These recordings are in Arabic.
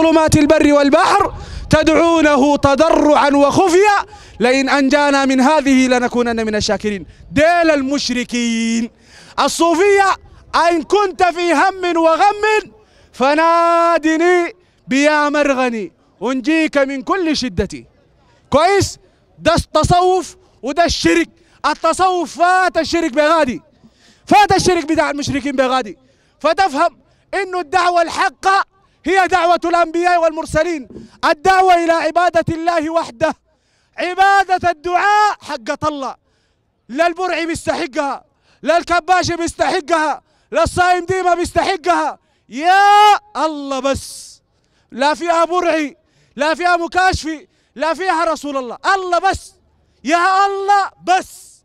ظلمات البر والبحر تدعونه تضرعا وخفيا لئن أنجانا من هذه لنكونن من الشاكرين ديل المشركين الصوفية أن كنت في هم وغم فنادني بيا مرغني أنجيك من كل شدتي كويس ده التصوف وده الشرك التصوف فات الشرك بغادي فات الشرك بتاع المشركين بغادي فتفهم انه الدعوة الحقة هي دعوة الأنبياء والمرسلين الدعوة إلى عبادة الله وحده عبادة الدعاء حق الله لا البرعي بيستحقها لا الكباشي بيستحقها لا الصايم ديما بيستحقها يا الله بس لا فيها برعي لا فيها مكاشفي لا فيها رسول الله الله بس يا الله بس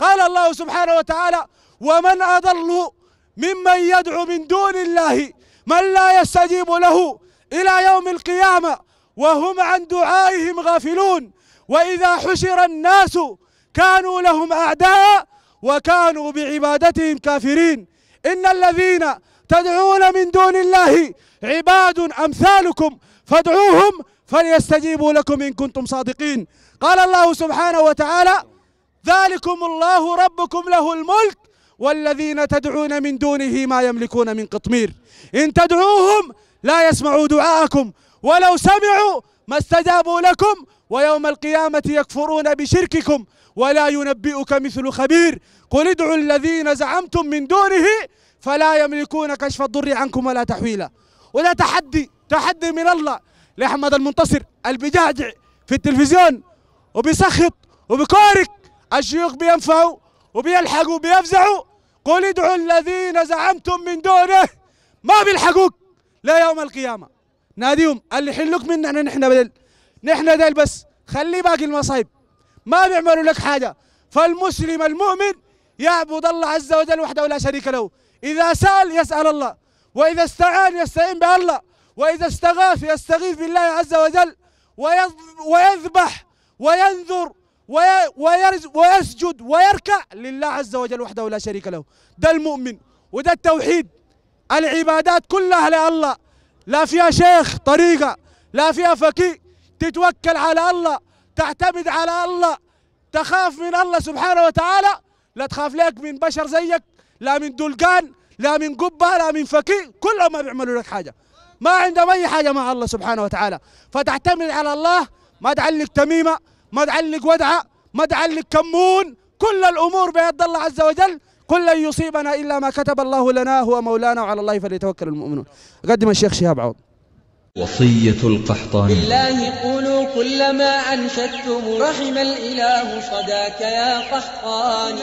قال الله سبحانه وتعالى ومن أضل ممن يدعو من دون الله من لا يستجيب له إلى يوم القيامة وهم عن دعائهم غافلون وإذا حشر الناس كانوا لهم أعداء وكانوا بعبادتهم كافرين إن الذين تدعون من دون الله عباد أمثالكم فادعوهم فليستجيبوا لكم إن كنتم صادقين قال الله سبحانه وتعالى ذلكم الله ربكم له الملك والذين تدعون من دونه ما يملكون من قطمير إن تدعوهم لا يسمعوا دعاءكم ولو سمعوا ما استجابوا لكم ويوم القيامة يكفرون بشرككم ولا ينبئك مثل خبير قل ادعوا الذين زعمتم من دونه فلا يملكون كشف الضر عنكم ولا تحويلا وده تحدي تحدي من الله لأحمد المنتصر البجاجع في التلفزيون وبيسخط وبكارك الشيوخ بينفعوا وبيلحقوا وبيفزعوا قل ادعوا الذين زعمتم من دونه ما بيلحقوك لا يوم القيامة ناديهم اللي يحلوك مننا نحن بدل نحن ديل بس خلي باقي المصايب ما بيعملوا لك حاجة فالمسلم المؤمن يعبد الله عز وجل وحده لا شريك له إذا سأل يسأل الله وإذا استعان يستعين بالله وإذا استغاث يستغيث بالله عز وجل ويذبح وينذر ويسجد ويركع لله عز وجل وحده لا شريك له ده المؤمن وده التوحيد العبادات كلها لله لا فيها شيخ طريقة لا فيها فكي تتوكل على الله تعتمد على الله تخاف من الله سبحانه وتعالى لا تخاف لك من بشر زيك لا من دلقان لا من قبة لا من فكي كلهم ما بيعملوا لك حاجة ما عندهم أي حاجة مع الله سبحانه وتعالى فتعتمد على الله ما تعلق تميمة ما تعلق ودعة ما تعلق كمون كل الأمور بيد الله عز وجل قل لن يصيبنا إلا ما كتب الله لنا هو مولانا وعلى الله فليتوكل المؤمنون قدم الشيخ شهاب عوض وصية القحطاني بالله قولوا كلما أنشدتم رحم الإله صداك يا قحطاني